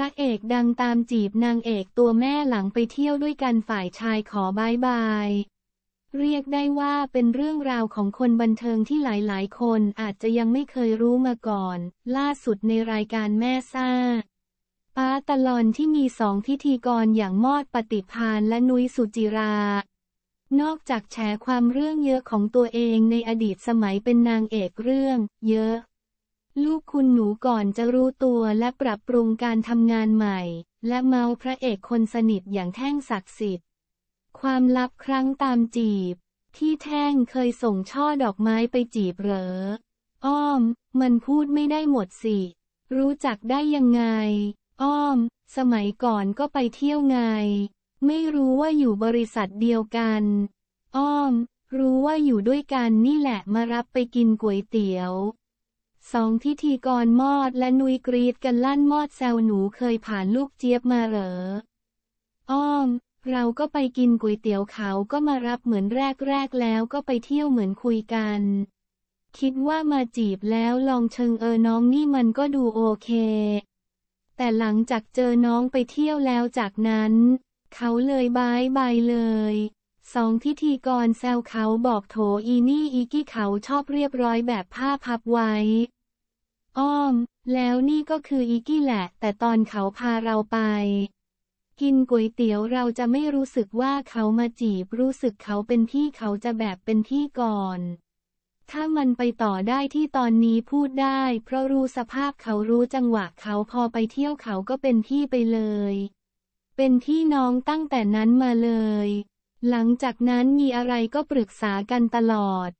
พระเอกดังตามจีบนางเอกตัวแม่หลังไปเที่ยวด้วยกันฝ่ายชายขอบายบาย เรียกได้ว่าเป็นเรื่องราวของคนบันเทิงที่หลายหลายคนอาจจะยังไม่เคยรู้มาก่อน ล่าสุดในรายการแม่ซ่าป้าตลอนที่มีสองพิธีกรอย่างมอดปฏิพานและนุ้ยสุจิรา นอกจากแชร์ความเรื่องเยอะของตัวเองในอดีตสมัยเป็นนางเอกเรื่อง เยอะลูกคุณหนูก่อนจะรู้ตัวและปรับปรุงการทำงานใหม่ และเมาพระเอกคนสนิทอย่างแท่งศักดิ์สิทธิ์ความลับครั้งตามจีบ ที่แท่งเคยส่งช่อดอกไม้ไปจีบเหรอ อ้อม มันพูดไม่ได้หมดสิ รู้จักได้ยังไง อ้อม สมัยก่อนก็ไปเที่ยวไงไม่รู้ว่าอยู่บริษัทเดียวกัน อ้อม รู้ว่าอยู่ด้วยกันนี่แหละมารับไปกินก๋วยเตี๋ยวสองพิธีกรมอดและนุยกรีดกันลั่นมอดแซวหนูเคยผ่านลูกเจี๊ยบมาเหรอ อ้อม เราก็ไปกินก๋วยเตี๋ยวเขาก็มารับเหมือนแรกแรกแล้วก็ไปเที่ยวเหมือนคุยกัน คิดว่ามาจีบแล้วลองเชิงเออน้องนี่มันก็ดูโอเค แต่หลังจากเจอน้องไปเที่ยวแล้วจากนั้น เขาเลยบายบายเลย สองพิธีกรแซวเขาบอกโถอีนี่อีกี้เขาชอบเรียบร้อยแบบผ้าพับไว้อ้อมแล้วนี่ก็คืออีกี้แหละ แต่ตอนเขาพาเราไป กินก๋วยเตี๋ยวเราจะไม่รู้สึกว่าเขามาจีบ รู้สึกเขาเป็นพี่เขาจะแบบเป็นพี่ก่อน ถ้ามันไปต่อได้ที่ตอนนี้พูดได้ เพราะรู้สภาพเขารู้จังหวะเขาพอไปเที่ยวเขาก็เป็นพี่ไปเลย เป็นพี่น้องตั้งแต่นั้นมาเลย หลังจากนั้นมีอะไรก็ปรึกษากันตลอด